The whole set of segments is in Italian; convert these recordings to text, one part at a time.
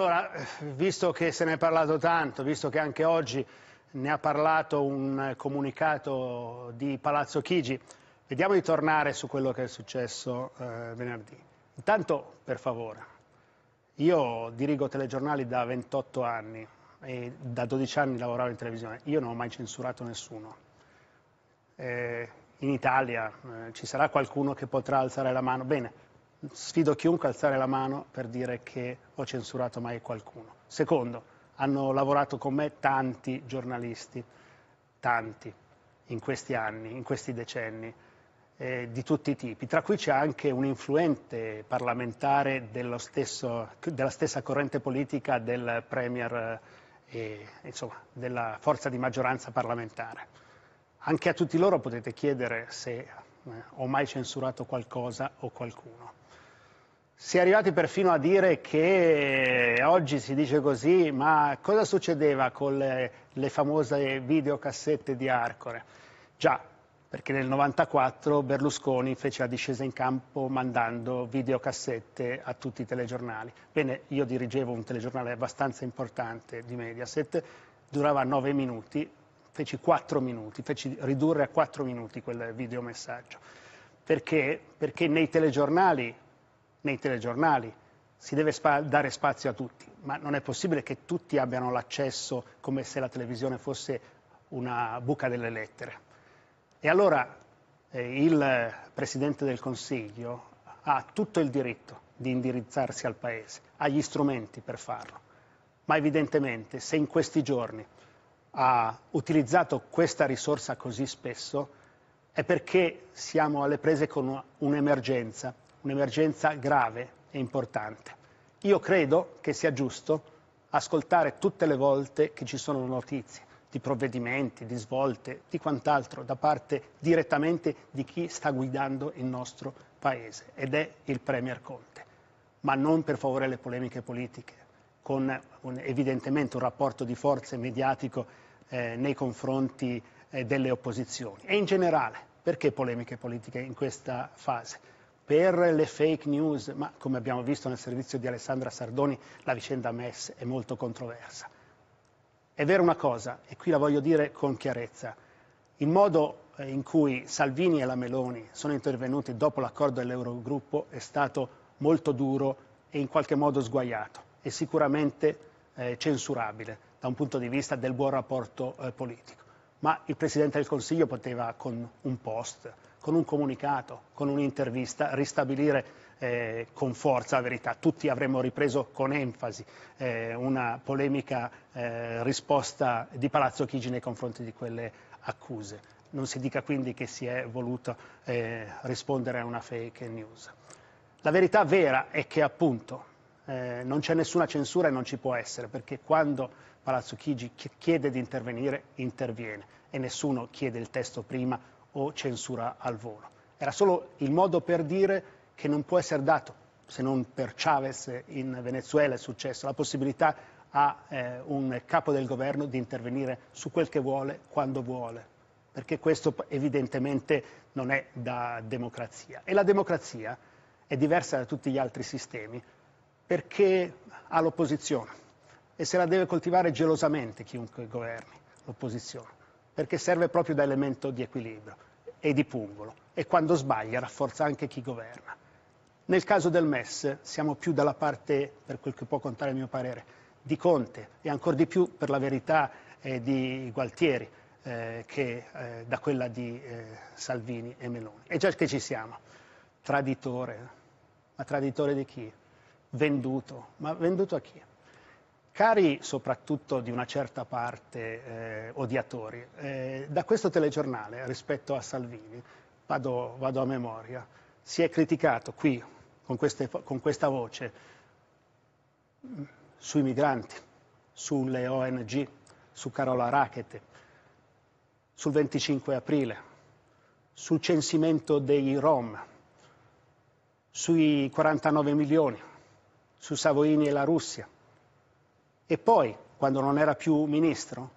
Allora, visto che se ne è parlato tanto, visto che anche oggi ne ha parlato un comunicato di Palazzo Chigi, vediamo di tornare su quello che è successo eh, venerdì. Intanto, per favore, io dirigo telegiornali da 28 anni e da 12 anni lavoravo in televisione, io non ho mai censurato nessuno. Eh, in Italia eh, ci sarà qualcuno che potrà alzare la mano? Bene, sfido chiunque a alzare la mano per dire che ho censurato mai qualcuno. Secondo, hanno lavorato con me tanti giornalisti, tanti, in questi anni, in questi decenni, eh, di tutti i tipi. Tra cui c'è anche un influente parlamentare stesso, della stessa corrente politica del Premier, eh, insomma, della forza di maggioranza parlamentare. Anche a tutti loro potete chiedere se eh, ho mai censurato qualcosa o qualcuno. Si è arrivati perfino a dire che eh, oggi si dice così, ma cosa succedeva con le, le famose videocassette di Arcore? Già, perché nel 1994 Berlusconi fece la discesa in campo mandando videocassette a tutti i telegiornali. Bene, io dirigevo un telegiornale abbastanza importante di Mediaset, durava nove minuti, feci quattro minuti, feci ridurre a quattro minuti quel videomessaggio. Perché? Perché nei telegiornali nei telegiornali, si deve spa dare spazio a tutti, ma non è possibile che tutti abbiano l'accesso come se la televisione fosse una buca delle lettere. E allora eh, il Presidente del Consiglio ha tutto il diritto di indirizzarsi al Paese, ha gli strumenti per farlo, ma evidentemente se in questi giorni ha utilizzato questa risorsa così spesso è perché siamo alle prese con un'emergenza un'emergenza grave e importante. Io credo che sia giusto ascoltare tutte le volte che ci sono notizie di provvedimenti, di svolte, di quant'altro da parte direttamente di chi sta guidando il nostro Paese ed è il Premier Conte, ma non per favore le polemiche politiche, con un, evidentemente un rapporto di forze mediatico eh, nei confronti eh, delle opposizioni e in generale perché polemiche politiche in questa fase? per le fake news, ma come abbiamo visto nel servizio di Alessandra Sardoni, la vicenda MES è molto controversa. È vera una cosa, e qui la voglio dire con chiarezza, il modo eh, in cui Salvini e la Meloni sono intervenuti dopo l'accordo dell'Eurogruppo è stato molto duro e in qualche modo sguaiato e sicuramente eh, censurabile da un punto di vista del buon rapporto eh, politico. Ma il Presidente del Consiglio poteva con un post con un comunicato, con un'intervista, ristabilire eh, con forza la verità. Tutti avremmo ripreso con enfasi eh, una polemica eh, risposta di Palazzo Chigi nei confronti di quelle accuse. Non si dica quindi che si è voluto eh, rispondere a una fake news. La verità vera è che appunto eh, non c'è nessuna censura e non ci può essere, perché quando Palazzo Chigi chiede di intervenire, interviene e nessuno chiede il testo prima o censura al volo. Era solo il modo per dire che non può essere dato, se non per Chavez in Venezuela è successo, la possibilità a eh, un capo del governo di intervenire su quel che vuole, quando vuole, perché questo evidentemente non è da democrazia. E la democrazia è diversa da tutti gli altri sistemi perché ha l'opposizione e se la deve coltivare gelosamente chiunque governi l'opposizione, perché serve proprio da elemento di equilibrio e di pungolo e quando sbaglia rafforza anche chi governa. Nel caso del MES siamo più dalla parte, per quel che può contare il mio parere, di Conte e ancora di più per la verità eh, di Gualtieri eh, che eh, da quella di eh, Salvini e Meloni. E già che ci siamo, traditore, ma traditore di chi? Venduto, ma venduto a chi? cari soprattutto di una certa parte eh, odiatori. Eh, da questo telegiornale rispetto a Salvini, vado, vado, a memoria, si è criticato qui con, queste, con questa voce sui migranti, sulle ONG, su Carola Rackete, sul 25 aprile, sul censimento dei Rom, sui 49 milioni, su Savoini e la Russia e poi, quando non era più ministro,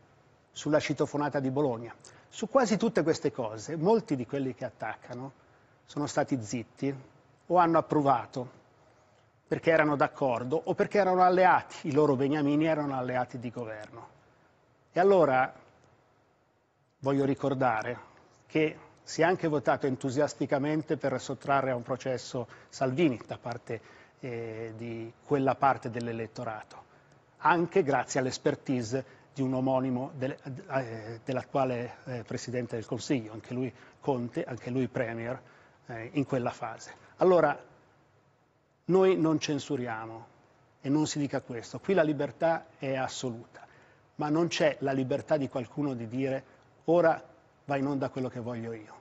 sulla citofonata di Bologna. Su quasi tutte queste cose, molti di quelli che attaccano sono stati zitti o hanno approvato perché erano d'accordo o perché erano alleati, i loro beniamini erano alleati di governo. E allora voglio ricordare che si è anche votato entusiasticamente per sottrarre a un processo Salvini da parte eh, di quella parte dell'elettorato anche grazie all'expertise di un omonimo del, eh, dell'attuale eh, Presidente del Consiglio, anche lui Conte, anche lui Premier, eh, in quella fase. Allora, noi non censuriamo e non si dica questo, qui la libertà è assoluta, ma non c'è la libertà di qualcuno di dire ora va in onda quello che voglio io.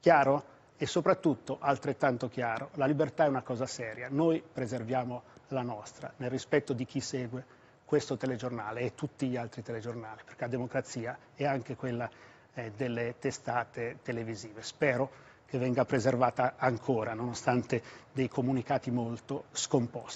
Chiaro? e soprattutto, altrettanto chiaro, la libertà è una cosa seria. Noi preserviamo la nostra nel rispetto di chi segue questo telegiornale e tutti gli altri telegiornali, perché la democrazia è anche quella eh, delle testate televisive. Spero che venga preservata ancora, nonostante dei comunicati molto scomposti.